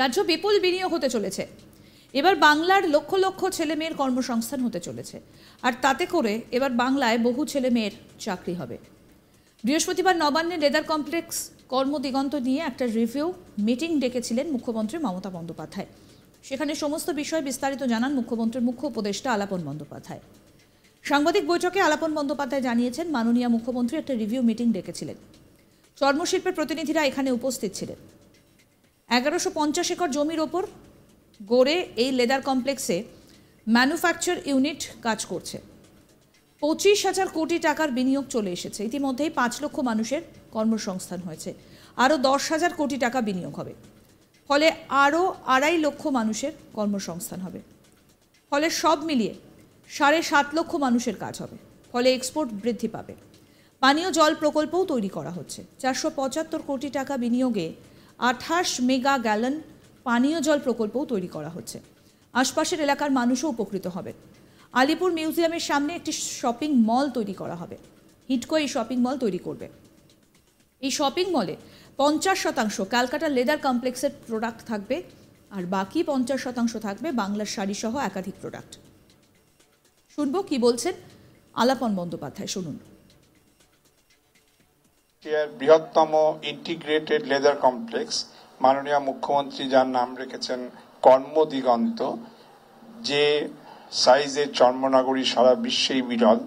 রাজ্য বিপুল বিনিয়োগ হতে চলেছে এবার বাংলার লক্ষ লক্ষ ছেলে মেয়ের কর্মসংস্থান হতে চলেছে আর তাতে করে এবার বাংলায় বহু ছেলে মেয়ের চাকরি হবে বৃহস্পতিবার নবান্নে লেদার কমপ্লেক্স কর্মদিগন্ত নিয়ে একটা রিভিউ মিটিং ডেকেছিলেন মুখ্যমন্ত্রী মমতা বন্দ্যোপাধ্যায় সেখানে সমস্ত বিষয় বিস্তারিত জানান মুখ্যমন্ত্রীর মুখ্য উপদেষ্টা আলাপন বন্দ্যোপাধ্যায় সাংবাদিক বৈঠকে আলাপন বন্দ্যোপাধ্যায় জানিয়েছেন মাননীয় মুখ্যমন্ত্রী একটা রিভিউ মিটিং ডেকেছিলেন চর্মশিল্পের প্রতিনিধিরা এখানে উপস্থিত ছিলেন এগারোশো পঞ্চাশ একর জমির ওপর গড়ে এই লেদার কমপ্লেক্সে ম্যানুফ্যাকচার ইউনিট কাজ করছে পঁচিশ হাজার কোটি টাকার বিনিয়োগ চলে এসেছে ইতিমধ্যেই পাঁচ লক্ষ মানুষের কর্মসংস্থান হয়েছে আরও দশ হাজার কোটি টাকা বিনিয়োগ হবে ফলে আরও আড়াই লক্ষ মানুষের কর্মসংস্থান হবে ফলে সব মিলিয়ে সাড়ে সাত লক্ষ মানুষের কাজ হবে ফলে এক্সপোর্ট বৃদ্ধি পাবে পানীয় জল প্রকল্পও তৈরি করা হচ্ছে চারশো পঁচাত্তর কোটি টাকা বিনিয়োগে আঠাশ মেগা গ্যালন পানীয় জল প্রকল্পও তৈরি করা হচ্ছে আশপাশের এলাকার মানুষও উপকৃত হবে আলিপুর মিউজিয়ামের সামনে একটি শপিং মল তৈরি করা হবে হিটকো এই শপিং মল তৈরি করবে এই শপিং মলে পঞ্চাশ শতাংশ ক্যালকাটা লেদার কমপ্লেক্সের প্রোডাক্ট থাকবে আর বাকি পঞ্চাশ শতাংশ থাকবে বাংলার শাড়িসহ একাধিক প্রোডাক্ট শুনবো কি বলছেন আলাপন বন্দ্যোপাধ্যায় শুনুন এশিয়ার বৃহত্তম ইন্টিগ্রেটেড লেদার কমপ্লেক্স মাননীয় মুখ্যমন্ত্রী যার নাম রেখেছেন কর্মদিগন্ত যে সাইজের চর্মনগরী সারা বিশ্বেই বিরল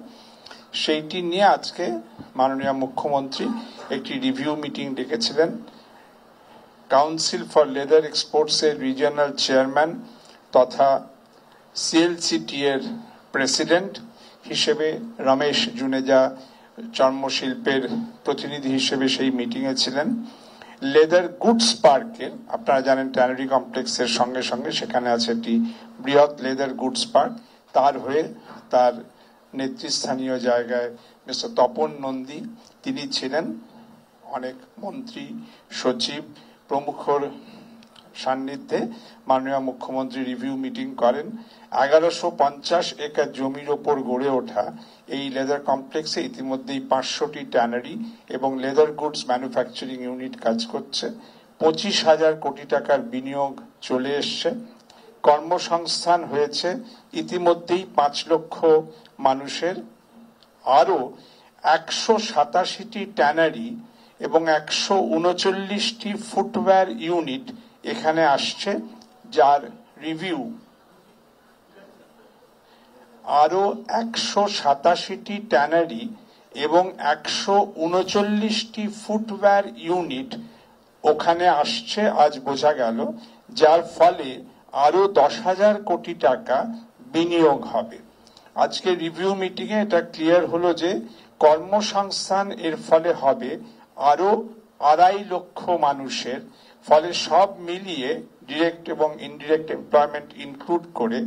সেইটি নিয়ে আজকে মাননীয় মুখ্যমন্ত্রী একটি রিভিউ মিটিং ডেকেছিলেন কাউন্সিল ফর লেদার এক্সপোর্টসের রিজিয়নাল চেয়ারম্যান তথা সিএলসিটি এর প্রেসিডেন্ট হিসেবে রমেশ জুনেজা চর্মশিল্পের প্রতিনিধি হিসেবে সেই মিটিংয়ে ছিলেন লেদার গুডস পার্কের আপনারা জানেন ট্যানারি কমপ্লেক্সের সঙ্গে সঙ্গে সেখানে আছে একটি বৃহৎ লেদার গুডস পার্ক তার হয়ে তার নেতৃস্থানীয় জায়গায় মিস্টার তপন নন্দী তিনি ছিলেন অনেক মন্ত্রী সচিব প্রমুখর সান্নিধ্যে মাননীয় মুখ্যমন্ত্রী রিভিউ মিটিং করেন এগারোশো পঞ্চাশ একর জমির ওপর গড়ে ওঠা এই লেদার কমপ্লেক্সে ইতিমধ্যেই পাঁচশোটি ট্যানারি এবং লেদার গুডস ম্যানুফ্যাকচারিং ইউনিট কাজ করছে পঁচিশ হাজার কোটি টাকার বিনিয়োগ চলে এসছে কর্মসংস্থান হয়েছে ইতিমধ্যেই পাঁচ লক্ষ মানুষের আরও একশো সাতাশিটি ট্যানারি এবং একশো উনচল্লিশটি ফুটওয়্যার ইউনিট এখানে আসছে যার রিভিউ আরও একশো সাতাশিটি ট্যানারি এবং একশো উনচল্লিশটি ফুটওয়্যার ইউনিট ওখানে আসছে আজ বোঝা গেল যার ফলে আরও দশ হাজার কোটি টাকা বিনিয়োগ হবে আজকে রিভিউ মিটিংয়ে এটা ক্লিয়ার হলো যে কর্মসংস্থান এর ফলে হবে আরো আড়াই লক্ষ মানুষের ফলে সব মিলিয়ে ডিরেক্ট এবং ইনডিরেক্ট এমপ্লয়মেন্ট ইনক্লুড করে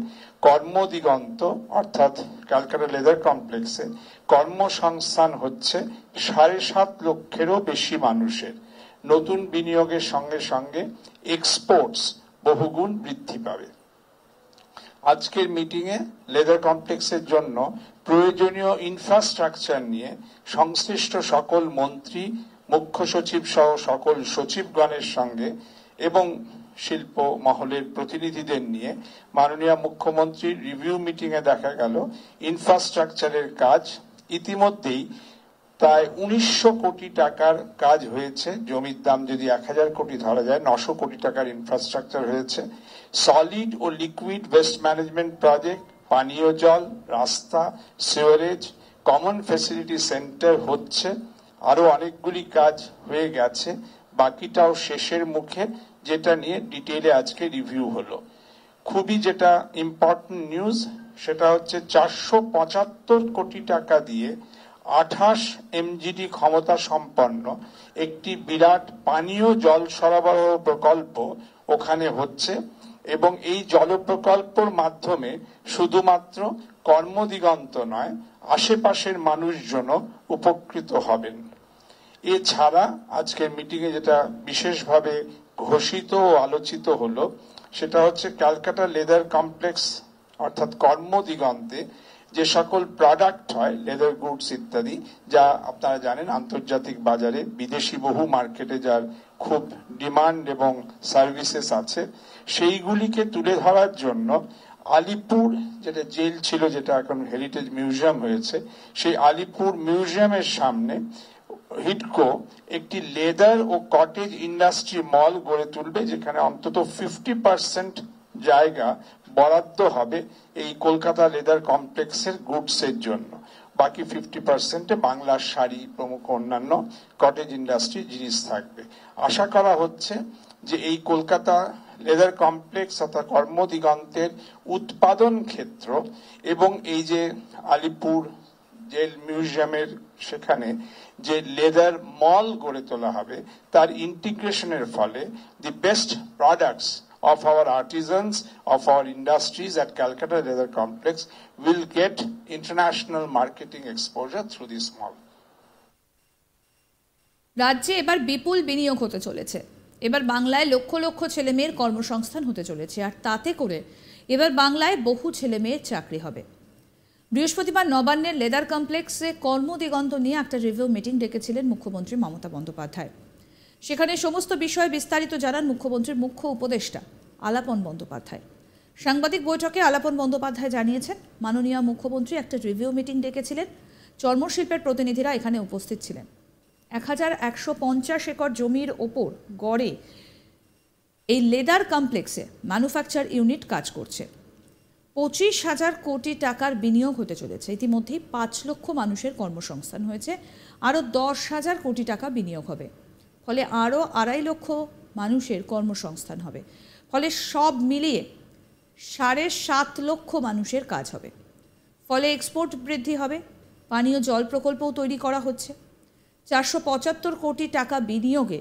কর্মদিগন্ত অর্থাৎ ক্যালকাটা লেদার কমপ্লেক্সে কর্মসংস্থান হচ্ছে সাড়ে সাত লক্ষেরও বেশি মানুষের নতুন বিনিয়োগের সঙ্গে সঙ্গে এক্সপোর্টস বহুগুণ বৃদ্ধি পাবে আজকের মিটিংয়ে লেদার কমপ্লেক্সের জন্য প্রয়োজনীয় ইনফ্রাস্ট্রাকচার নিয়ে সংশ্লিষ্ট সকল মন্ত্রী মুখ্য সচিব সহ সকল সচিবগণের সঙ্গে এবং শিল্প মহলের প্রতিনিধিদের নিয়ে মাননীয় মুখ্যমন্ত্রীর রিভিউ মিটিংয়ে দেখা গেল ইনফ্রাস্ট্রাকচারের কাজ ইতিমধ্যেই প্রায় উনিশশো কোটি টাকার কাজ হয়েছে জমির দাম যদি এক হাজার কোটি ধরা যায় নশো কোটি টাকার ইনফ্রাস্ট্রাকচার হয়েছে সলিড ও লিকুইড ওয়েস্ট ম্যানেজমেন্ট প্রজেক্ট পানীয় জল রাস্তা সিওরেজ কমন ফেসিলিটি সেন্টার হচ্ছে আরো অনেকগুলি কাজ হয়ে গেছে বাকিটাও শেষের মুখে যেটা নিয়ে ডিটেলে আজকে রিভিউ হলো খুবই যেটা ইম্পর্টেন্ট নিউজ সেটা হচ্ছে চারশো পঁচাত্তর কোটি টাকা দিয়ে আঠাশ এমজিডি ক্ষমতা সম্পন্ন একটি বিরাট পানীয় জল সরবরাহ প্রকল্প ওখানে হচ্ছে এবং এই জল প্রকল্পর মাধ্যমে শুধুমাত্র কর্মদিগন্ত নয় আশেপাশের মানুষজনও উপকৃত হবেন এছাড়া আজকে মিটিংয়ে যেটা বিশেষভাবে ঘোষিত ও আলোচিত হলো সেটা হচ্ছে ক্যালকাটা লেদার কমপ্লেক্স অর্থাৎ কর্মদিগন্তে যে সকল প্রোডাক্ট হয় লেদার গুডস ইত্যাদি যা আপনারা জানেন আন্তর্জাতিক বাজারে বিদেশি বহু মার্কেটে যার খুব ডিমান্ড এবং সার্ভিসেস আছে সেইগুলিকে তুলে ধরার জন্য আলিপুর যেটা জেল ছিল যেটা এখন হেরিটেজ মিউজিয়াম হয়েছে সেই আলিপুর মিউজিয়ামের সামনে হিটকো একটি লেদার ও কটেজ ইন্ডাস্ট্রি মল গড়ে তুলবে যেখানে অন্তত ফিফটি পার্সেন্ট জায়গা বরাদ্দ হবে এই কলকাতা লেদার কমপ্লেক্সের গুডসের জন্য বাকি ফিফটি পার্সেন্টে বাংলার শাড়ি প্রমুখ অন্যান্য কটেজ ইন্ডাস্ট্রি জিনিস থাকবে আশা করা হচ্ছে যে এই কলকাতা লেদার কমপ্লেক্স অর্থাৎ কর্মদিগন্তের উৎপাদন ক্ষেত্র এবং এই যে আলিপুর জেল মিউজিয়ামের সেখানে যে লেদার মল গড়ে তোলা হবে তার ইন্টিগ্রেশনের ফলে the best products of our artisans of our industries at Calcutta leather complex will get international marketing exposure through this mall রাজ্যে এবার বিপুল বিনিয়োগ হতে চলেছে এবার বাংলায় লক্ষ লক্ষ ছেলেমেয়ের কর্মসংস্থান হতে চলেছে আর তাতে করে এবার বাংলায় বহু ছেলেমেয়ের চাকরি হবে বৃহস্পতিবার নবান্নের লেদার কমপ্লেক্সে কর্মদিগন্ত নিয়ে একটা রিভিউ মিটিং ডেকেছিলেন মুখ্যমন্ত্রী মমতা বন্দ্যোপাধ্যায় সেখানে সমস্ত বিষয়ে বিস্তারিত জানান মুখ্যমন্ত্রীর মুখ্য উপদেষ্টা আলাপন বন্দ্যোপাধ্যায় সাংবাদিক বৈঠকে আলাপন বন্দ্যোপাধ্যায় জানিয়েছেন মাননীয় মুখ্যমন্ত্রী একটা রিভিউ মিটিং ডেকেছিলেন চর্মশিল্পের প্রতিনিধিরা এখানে উপস্থিত ছিলেন এক হাজার একশো পঞ্চাশ একর জমির ওপর গড়ে এই লেদার কমপ্লেক্সে ম্যানুফ্যাকচার ইউনিট কাজ করছে পঁচিশ হাজার কোটি টাকার বিনিয়োগ হতে চলেছে ইতিমধ্যেই পাঁচ লক্ষ মানুষের কর্মসংস্থান হয়েছে আরও দশ হাজার কোটি টাকা বিনিয়োগ হবে ফলে আরও আড়াই লক্ষ মানুষের কর্মসংস্থান হবে ফলে সব মিলিয়ে সাড়ে সাত লক্ষ মানুষের কাজ হবে ফলে এক্সপোর্ট বৃদ্ধি হবে পানীয় জল প্রকল্পও তৈরি করা হচ্ছে চারশো পঁচাত্তর কোটি টাকা বিনিয়োগে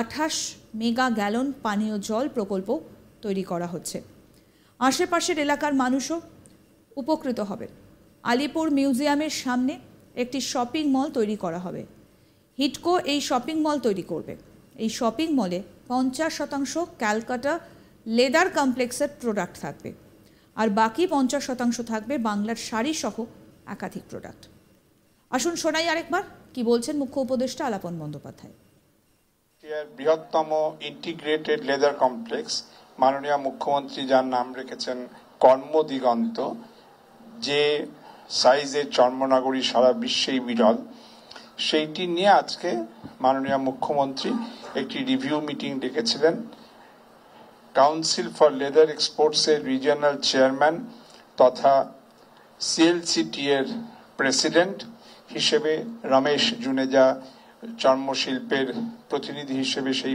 আঠাশ মেগা গ্যালন পানীয় জল প্রকল্প তৈরি করা হচ্ছে আশেপাশের এলাকার মানুষও উপকৃত হবে আলিপুর মিউজিয়ামের সামনে একটি শপিং মল তৈরি করা হবে হিটকো এই শপিং মল তৈরি করবে এই শপিং মলে পঞ্চাশ শতাংশ ক্যালকাটা লেদার কমপ্লেক্সের প্রোডাক্ট থাকবে আর বাকি পঞ্চাশ শতাংশ থাকবে বাংলার শাড়ি সহ একাধিক প্রোডাক্ট আসুন শোনাই আরেকবার কি বলছেন মুখ্য উপদেষ্টা আলাপন বন্দ্যোপাধ্যায় বৃহত্তম ইন্টিগ্রেটেড লেদার কমপ্লেক্স মাননীয় মুখ্যমন্ত্রী যার নাম রেখেছেন কর্মদিগন্ত যে সাইজের চর্মনাগরী সারা বিশ্বেই বিরল সেইটি নিয়ে আজকে মাননীয় মুখ্যমন্ত্রী একটি রিভিউ মিটিং ডেকেছিলেন কাউন্সিল ফর লেদার এক্সপোর্টসের রিজিয়নাল চেয়ারম্যান তথা সিএলসিটি এর প্রেসিডেন্ট হিসেবে রমেশ জুনেজা চর্মশিল্পের প্রতিনিধি হিসেবে সেই